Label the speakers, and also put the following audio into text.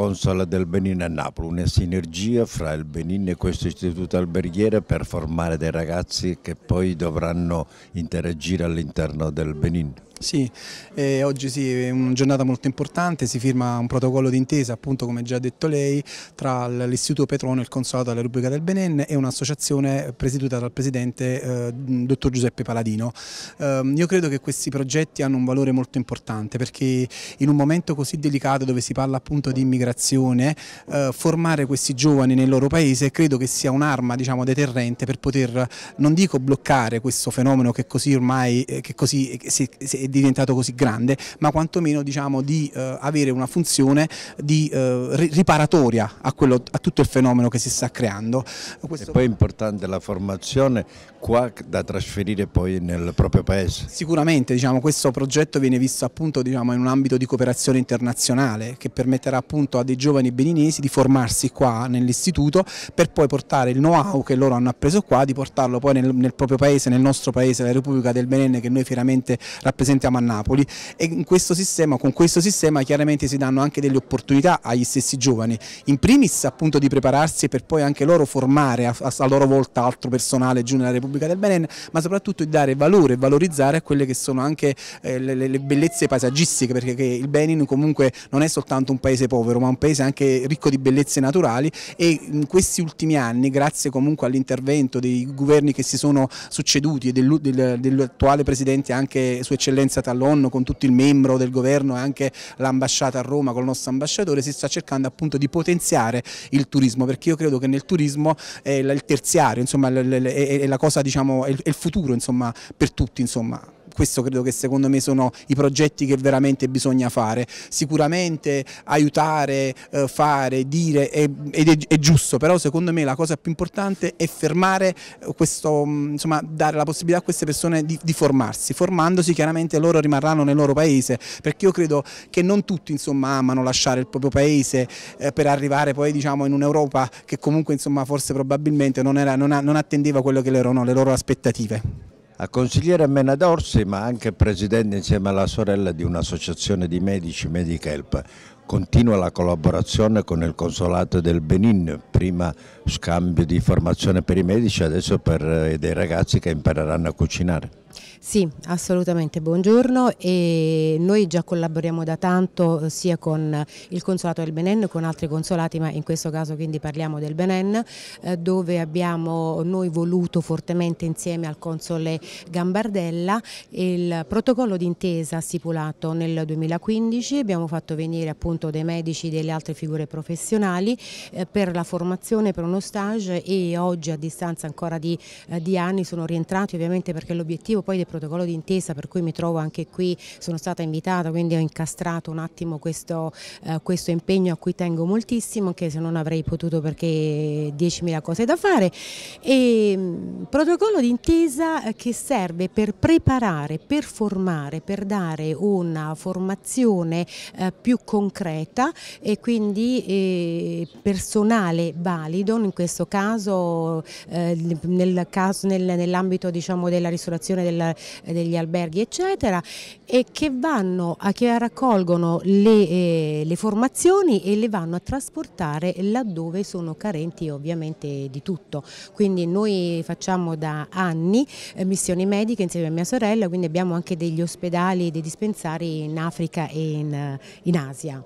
Speaker 1: Consola del Benin a Napoli, una sinergia fra il Benin e questo istituto alberghiere per formare dei ragazzi che poi dovranno interagire all'interno del Benin.
Speaker 2: Sì, eh, oggi sì, è una giornata molto importante, si firma un protocollo d'intesa, appunto come già detto lei, tra l'Istituto Petrono e il Consolato della Repubblica del Benin e un'associazione presieduta dal Presidente eh, Dottor Giuseppe Paladino. Eh, io credo che questi progetti hanno un valore molto importante perché in un momento così delicato dove si parla appunto di immigrazione generazione, eh, formare questi giovani nel loro paese credo che sia un'arma diciamo, deterrente per poter, non dico bloccare questo fenomeno che così ormai eh, che così, se, eh, se è diventato così grande, ma quantomeno diciamo, di eh, avere una funzione di, eh, riparatoria a, quello, a, tutto il fenomeno che si sta creando. Questo... E poi è
Speaker 1: importante la formazione qua da trasferire poi nel proprio paese. Sicuramente diciamo,
Speaker 2: questo progetto viene visto appunto diciamo, in un ambito di cooperazione internazionale che permetterà appunto a dei giovani beninesi di formarsi qua nell'istituto per poi portare il know-how che loro hanno appreso qua, di portarlo poi nel, nel, proprio paese, nel nostro paese, la Repubblica del Benin che noi fieramente rappresentiamo a Napoli e in questo sistema, con questo sistema chiaramente si danno anche delle opportunità agli stessi giovani, in primis appunto di prepararsi per poi anche loro formare a, a loro volta altro personale giù nella Repubblica del Benin, ma soprattutto di dare valore e valorizzare a quelle che sono anche eh, le, le bellezze paesaggistiche perché il Benin comunque non è soltanto un paese povero ma un paese anche ricco di bellezze naturali e in questi ultimi anni, grazie comunque all'intervento dei governi che si sono succeduti e dell'attuale presidente anche Sua Eccellenza Tallonno con tutto il membro del governo e anche l'ambasciata a Roma con il nostro ambasciatore, si sta cercando appunto di potenziare il turismo perché io credo che nel turismo è il terziario, insomma, è la cosa, diciamo, è il futuro insomma, per tutti. Insomma questo credo che secondo me sono i progetti che veramente bisogna fare, sicuramente aiutare, eh, fare, dire è, è, è giusto, però secondo me la cosa più importante è fermare eh, questo, mm, insomma dare la possibilità a queste persone di, di formarsi, formandosi chiaramente loro rimarranno nel loro paese, perché io credo che non tutti insomma amano lasciare il proprio paese eh, per arrivare poi diciamo in un'Europa che comunque insomma forse probabilmente non, era, non, non
Speaker 1: attendeva quello che erano le loro
Speaker 2: aspettative.
Speaker 1: A consigliere Mena Dorsi, ma anche presidente insieme alla sorella di un'associazione di medici, Medihelp, continua la collaborazione con il Consolato del Benin, prima scambio di formazione per i medici, adesso per eh, dei ragazzi che impareranno a cucinare.
Speaker 3: Sì, assolutamente, buongiorno e noi già collaboriamo da tanto eh, sia con il Consolato del Benen che con altri consolati ma in questo caso quindi parliamo del Benen eh, dove abbiamo noi voluto fortemente insieme al Console Gambardella il protocollo d'intesa stipulato nel 2015, abbiamo fatto venire appunto dei medici e delle altre figure professionali eh, per la formazione, per uno stage e oggi a distanza ancora di, eh, di anni sono rientrati ovviamente perché l'obiettivo poi del protocollo d'intesa per cui mi trovo anche qui, sono stata invitata, quindi ho incastrato un attimo questo, eh, questo impegno a cui tengo moltissimo, anche se non avrei potuto perché 10.000 cose da fare. E, ehm, protocollo d'intesa eh, che serve per preparare, per formare, per dare una formazione eh, più concreta e quindi eh, personale valido, in questo caso, eh, nel caso nel, nell'ambito diciamo, della ristorazione del del, eh, degli alberghi eccetera e che, vanno, che raccolgono le, eh, le formazioni e le vanno a trasportare laddove sono carenti ovviamente di tutto. Quindi noi facciamo da anni eh, missioni mediche insieme a mia sorella, quindi abbiamo anche degli ospedali e dei dispensari in Africa e in, eh, in Asia.